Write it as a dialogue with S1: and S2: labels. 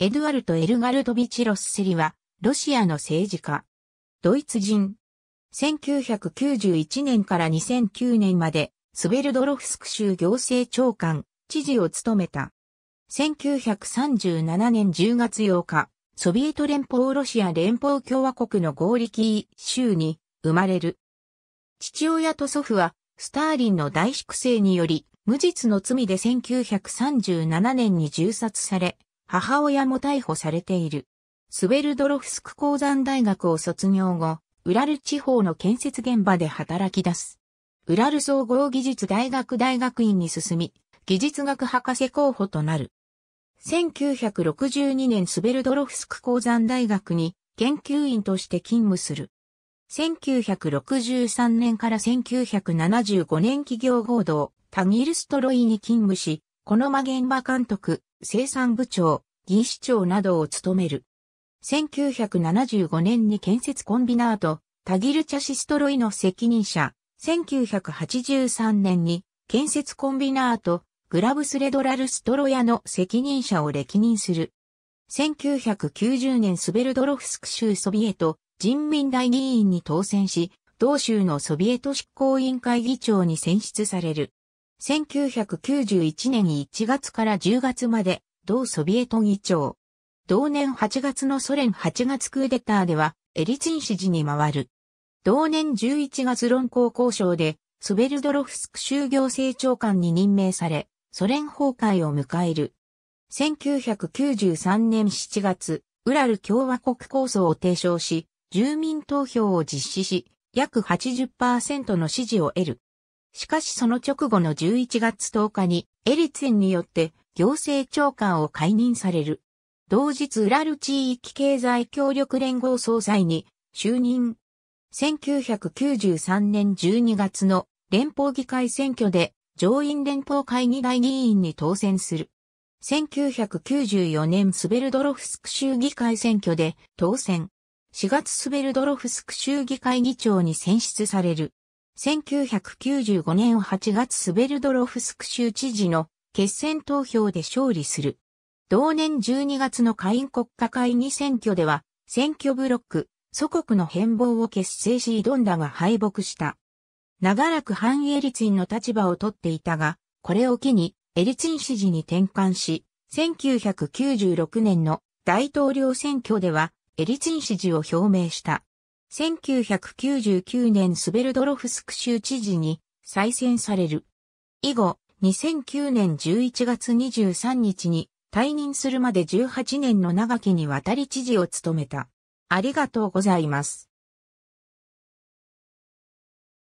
S1: エドゥアルト・エルガルトビチ・ロッセリは、ロシアの政治家。ドイツ人。1991年から2009年まで、スベルドロフスク州行政長官、知事を務めた。1937年10月8日、ソビエト連邦ロシア連邦共和国のゴーリキー州に生まれる。父親と祖父は、スターリンの大粛清により、無実の罪で1937年に銃殺され、母親も逮捕されている。スベルドロフスク鉱山大学を卒業後、ウラル地方の建設現場で働き出す。ウラル総合技術大学大学院に進み、技術学博士候補となる。1962年スベルドロフスク鉱山大学に研究員として勤務する。1963年から1975年企業合同タギルストロイに勤務し、この間現場監督、生産部長、議市長などを務める。1975年に建設コンビナート、タギルチャシストロイの責任者、1983年に建設コンビナート、グラブスレドラルストロヤの責任者を歴任する。1990年スベルドロフスク州ソビエト人民大議員に当選し、同州のソビエト執行委員会議長に選出される。1991年1月から10月まで、同ソビエト議長。同年8月のソ連8月クーデターでは、エリツィン支持に回る。同年11月論考交渉で、スベルドロフスク州行政長官に任命され、ソ連崩壊を迎える。1993年7月、ウラル共和国構想を提唱し、住民投票を実施し、約80%の支持を得る。しかしその直後の11月10日にエリツェンによって行政長官を解任される。同日ウラル地域経済協力連合総裁に就任。1993年12月の連邦議会選挙で上院連邦会議大議員に当選する。1994年スベルドロフスク州議会選挙で当選。4月スベルドロフスク州議会議長に選出される。1995年8月スベルドロフスク州知事の決選投票で勝利する。同年12月の下院国家会議選挙では、選挙ブロック、祖国の変貌を結成し挑んだが敗北した。長らく反エリツィンの立場をとっていたが、これを機にエリツィン支持に転換し、1996年の大統領選挙ではエリツィン支持を表明した。1999年スベルドロフスク州知事に再選される。以後、2009年11月23日に退任するまで18年の長きにわたり知事を務めた。ありがとうございます。